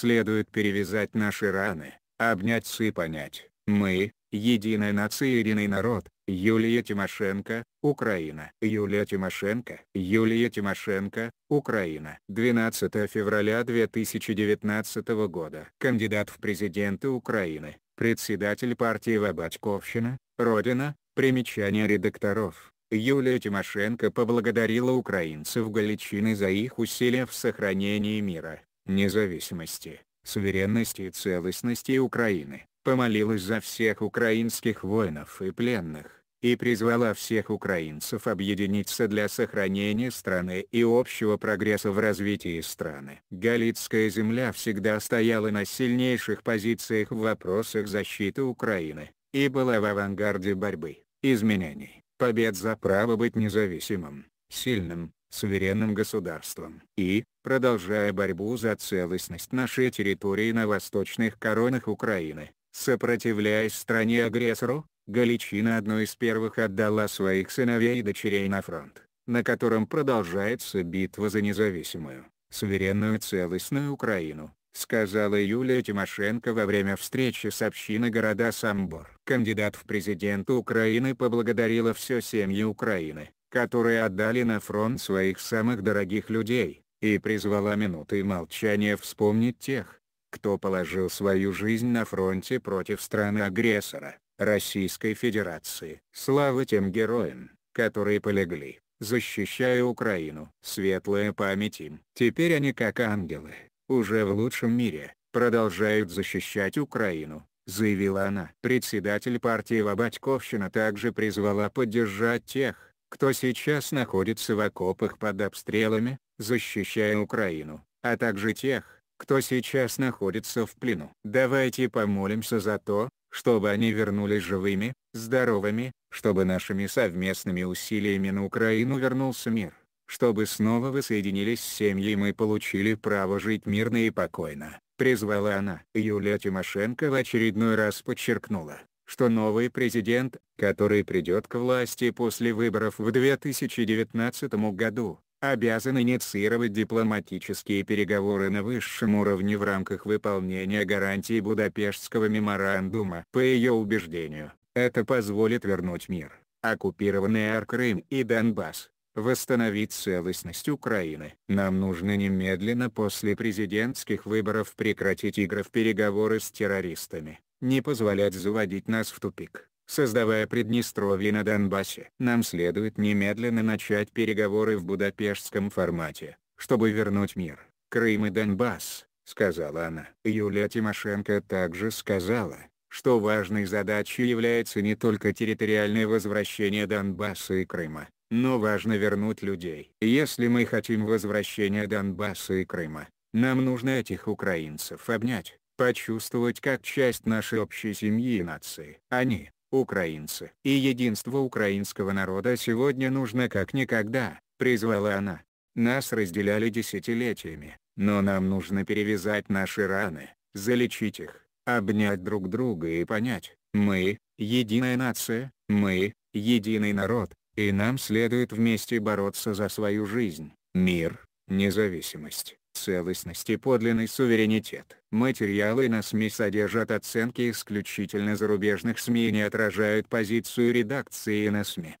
Следует перевязать наши раны, обняться и понять, мы, единая нация единый народ, Юлия Тимошенко, Украина. Юлия Тимошенко. Юлия Тимошенко, Украина. 12 февраля 2019 года. Кандидат в президенты Украины, председатель партии Вабачковщина, Родина, примечание редакторов. Юлия Тимошенко поблагодарила украинцев Галичины за их усилия в сохранении мира независимости, суверенности и целостности Украины, помолилась за всех украинских воинов и пленных, и призвала всех украинцев объединиться для сохранения страны и общего прогресса в развитии страны. Галицкая земля всегда стояла на сильнейших позициях в вопросах защиты Украины, и была в авангарде борьбы, изменений, побед за право быть независимым, сильным, суверенным государством. И, продолжая борьбу за целостность нашей территории на восточных коронах Украины, сопротивляясь стране-агрессору, Галичина одной из первых отдала своих сыновей и дочерей на фронт, на котором продолжается битва за независимую, суверенную целостную Украину сказала Юлия Тимошенко во время встречи с общиной города Самбор. Кандидат в президенты Украины поблагодарила все семьи Украины, которые отдали на фронт своих самых дорогих людей, и призвала минуты молчания вспомнить тех, кто положил свою жизнь на фронте против страны-агрессора, Российской Федерации. Слава тем героям, которые полегли, защищая Украину. Светлая память им. Теперь они как ангелы, уже в лучшем мире, продолжают защищать Украину заявила она. Председатель партии Лобатьковщина также призвала поддержать тех, кто сейчас находится в окопах под обстрелами, защищая Украину, а также тех, кто сейчас находится в плену. Давайте помолимся за то, чтобы они вернулись живыми, здоровыми, чтобы нашими совместными усилиями на Украину вернулся мир, чтобы снова воссоединились семьи и мы получили право жить мирно и покойно, призвала она. Юлия Тимошенко в очередной раз подчеркнула, что новый президент, который придет к власти после выборов в 2019 году, обязан инициировать дипломатические переговоры на высшем уровне в рамках выполнения гарантий Будапештского меморандума. По ее убеждению, это позволит вернуть мир, оккупированный Ар и Донбасс, восстановить целостность Украины. Нам нужно немедленно после президентских выборов прекратить игры в переговоры с террористами не позволять заводить нас в тупик. Создавая Приднестровье на Донбассе, нам следует немедленно начать переговоры в будапештском формате, чтобы вернуть мир, Крым и Донбасс, сказала она. Юлия Тимошенко также сказала, что важной задачей является не только территориальное возвращение Донбасса и Крыма, но важно вернуть людей. Если мы хотим возвращения Донбасса и Крыма, нам нужно этих украинцев обнять, почувствовать как часть нашей общей семьи и нации. Они, украинцы. И единство украинского народа сегодня нужно как никогда, призвала она. Нас разделяли десятилетиями, но нам нужно перевязать наши раны, залечить их, обнять друг друга и понять, мы – единая нация, мы – единый народ, и нам следует вместе бороться за свою жизнь, мир, независимость, целостность и подлинный суверенитет. Материалы на СМИ содержат оценки исключительно зарубежных СМИ и не отражают позицию редакции на СМИ.